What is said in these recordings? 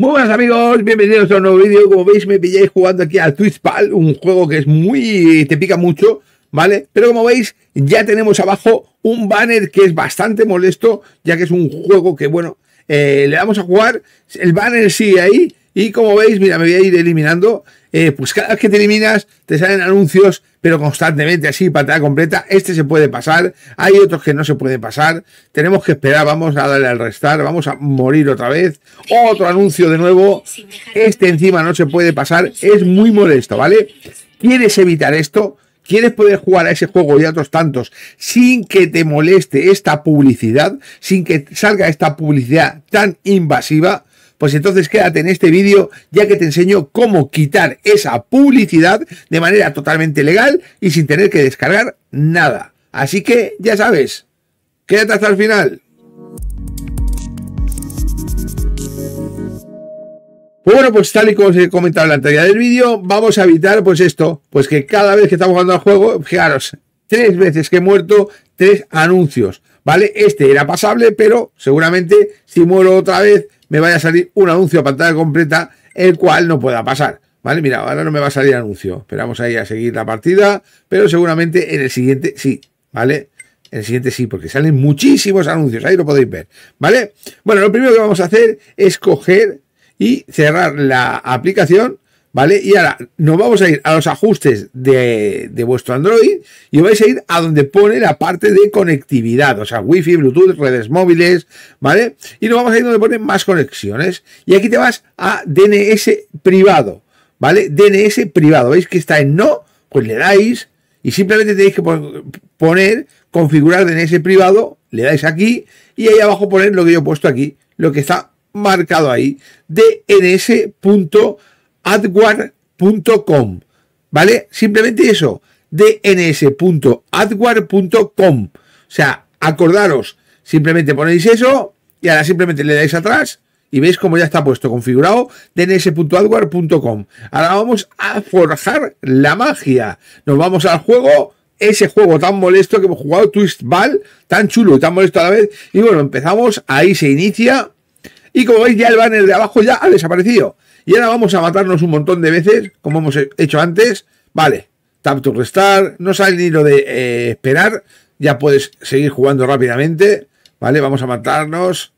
Muy buenas amigos, bienvenidos a un nuevo vídeo. Como veis me pilláis jugando aquí al Twitch Pal, un juego que es muy... te pica mucho, ¿vale? Pero como veis ya tenemos abajo un banner que es bastante molesto, ya que es un juego que, bueno, eh, le vamos a jugar. El banner sigue ahí, y como veis, mira, me voy a ir eliminando. Eh, pues cada vez que te eliminas, te salen anuncios, pero constantemente así, pantalla completa. Este se puede pasar, hay otros que no se pueden pasar. Tenemos que esperar, vamos a darle al restar, vamos a morir otra vez. Otro anuncio de nuevo. Este encima no se puede pasar, es muy molesto, ¿vale? ¿Quieres evitar esto? ¿Quieres poder jugar a ese juego y a otros tantos sin que te moleste esta publicidad? Sin que salga esta publicidad tan invasiva pues entonces quédate en este vídeo ya que te enseño cómo quitar esa publicidad de manera totalmente legal y sin tener que descargar nada. Así que ya sabes, quédate hasta el final. Pues bueno, pues tal y como os he comentado en la anterior del vídeo, vamos a evitar pues esto, pues que cada vez que estamos jugando al juego, fijaros, tres veces que he muerto, tres anuncios, ¿vale? Este era pasable, pero seguramente si muero otra vez, me vaya a salir un anuncio a pantalla completa, el cual no pueda pasar. Vale, mira, ahora no me va a salir anuncio. Esperamos ahí a seguir la partida, pero seguramente en el siguiente sí, ¿vale? En el siguiente sí, porque salen muchísimos anuncios, ahí lo podéis ver, ¿vale? Bueno, lo primero que vamos a hacer es coger y cerrar la aplicación ¿Vale? Y ahora nos vamos a ir a los ajustes de, vuestro Android y vais a ir a donde pone la parte de conectividad, o sea, Wi-Fi, Bluetooth, redes móviles, ¿vale? Y nos vamos a ir donde pone más conexiones. Y aquí te vas a DNS privado, ¿vale? DNS privado, ¿veis que está en no? Pues le dais y simplemente tenéis que poner configurar DNS privado, le dais aquí y ahí abajo poner lo que yo he puesto aquí, lo que está marcado ahí, DNS adware.com. ¿Vale? Simplemente eso, dns.adware.com. O sea, acordaros, simplemente ponéis eso y ahora simplemente le dais atrás y veis cómo ya está puesto, configurado, dns.adware.com. Ahora vamos a forjar la magia. Nos vamos al juego, ese juego tan molesto que hemos jugado, Twist Ball, tan chulo y tan molesto a la vez. Y bueno, empezamos, ahí se inicia y como veis, ya el banner de abajo ya ha desaparecido. Y ahora vamos a matarnos un montón de veces, como hemos hecho antes. Vale, tap to restart, no sale ni lo de eh, esperar, ya puedes seguir jugando rápidamente. Vale, vamos a matarnos.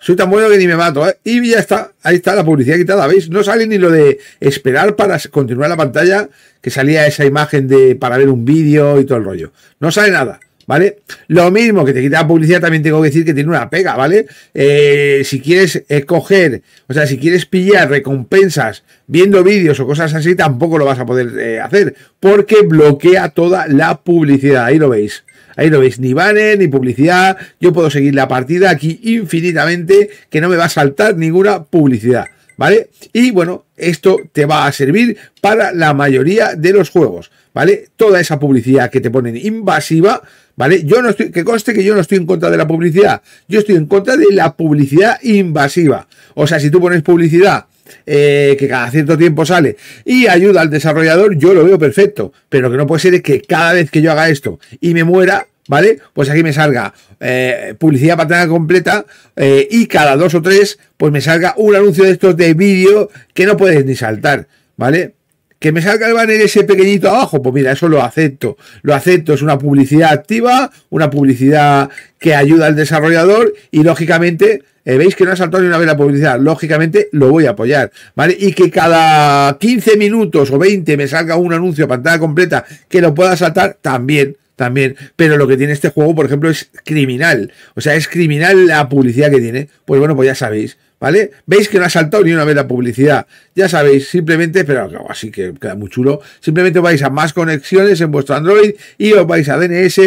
Soy tan bueno que ni me mato, ¿eh? Y ya está, ahí está la publicidad quitada, ¿veis? No sale ni lo de esperar para continuar la pantalla, que salía esa imagen de para ver un vídeo y todo el rollo. No sale nada. ¿vale? Lo mismo que te quita la publicidad, también tengo que decir que tiene una pega, ¿vale? Eh, si quieres escoger, o sea, si quieres pillar recompensas viendo vídeos o cosas así, tampoco lo vas a poder eh, hacer, porque bloquea toda la publicidad, ahí lo veis. Ahí lo veis ni banner, ni publicidad. Yo puedo seguir la partida aquí infinitamente, que no me va a saltar ninguna publicidad. ¿vale? Y bueno, esto te va a servir para la mayoría de los juegos, ¿vale? Toda esa publicidad que te ponen invasiva, ¿vale? Yo no estoy, que conste que yo no estoy en contra de la publicidad, yo estoy en contra de la publicidad invasiva. O sea, si tú pones publicidad eh, que cada cierto tiempo sale y ayuda al desarrollador, yo lo veo perfecto, pero lo que no puede ser es que cada vez que yo haga esto y me muera, ¿vale? Pues aquí me salga eh, publicidad pantalla completa eh, y cada dos o tres, pues me salga un anuncio de estos de vídeo que no puedes ni saltar, ¿vale? Que me salga el banner ese pequeñito abajo, pues mira, eso lo acepto. Lo acepto, es una publicidad activa, una publicidad que ayuda al desarrollador y lógicamente, eh, veis que no ha saltado ni una vez la publicidad, lógicamente lo voy a apoyar, ¿vale? Y que cada 15 minutos o 20 me salga un anuncio pantalla completa que lo pueda saltar, también también. Pero lo que tiene este juego, por ejemplo, es criminal. O sea, es criminal la publicidad que tiene. Pues bueno, pues ya sabéis. ¿Vale? Veis que no ha saltado ni una vez la publicidad. Ya sabéis, simplemente, pero así que queda muy chulo. Simplemente vais a más conexiones en vuestro Android y os vais a DNS,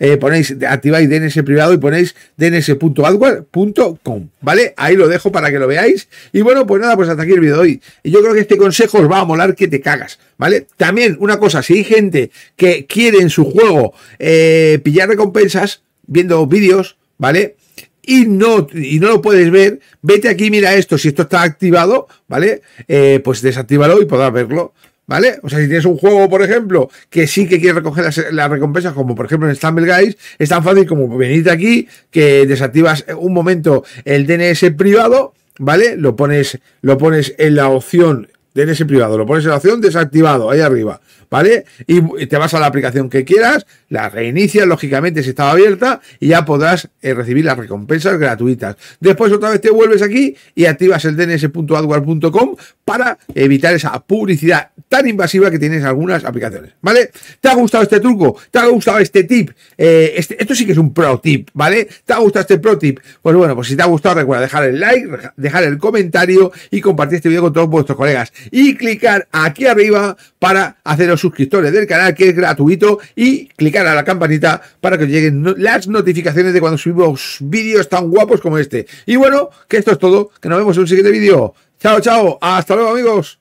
eh, ponéis, activáis DNS privado y ponéis dns.adware.com. ¿Vale? Ahí lo dejo para que lo veáis. Y bueno, pues nada, pues hasta aquí el vídeo de hoy. Y yo creo que este consejo os va a molar que te cagas. ¿Vale? También, una cosa, si hay gente que quiere en su juego eh, pillar recompensas viendo vídeos, ¿vale? y no, y no lo puedes ver, vete aquí, mira esto, si esto está activado, ¿vale? Eh, pues desactívalo y podrás verlo. ¿Vale? O sea, si tienes un juego, por ejemplo, que sí que quiere recoger las, recompensas, como por ejemplo en Stumble Guys, es tan fácil como venirte aquí, que desactivas un momento el DNS privado, ¿vale? Lo pones, lo pones en la opción DNS privado, lo pones en la opción desactivado, ahí arriba. ¿vale? Y te vas a la aplicación que quieras, la reinicias, lógicamente, si estaba abierta, y ya podrás eh, recibir las recompensas gratuitas. Después otra vez te vuelves aquí y activas el dns.adware.com para evitar esa publicidad tan invasiva que tienes algunas aplicaciones, ¿vale? ¿Te ha gustado este truco? ¿Te ha gustado este tip? Eh, este, esto sí que es un pro tip, ¿vale? ¿Te ha gustado este pro tip? Pues bueno, pues si te ha gustado, recuerda dejar el like, dejar el comentario y compartir este vídeo con todos vuestros colegas. Y clicar aquí arriba para haceros suscriptores del canal, que es gratuito, y clicar a la campanita para que os lleguen las notificaciones de cuando subimos vídeos tan guapos como este. Y bueno, que esto es todo, que nos vemos en un siguiente vídeo. Chao, chao, hasta luego amigos.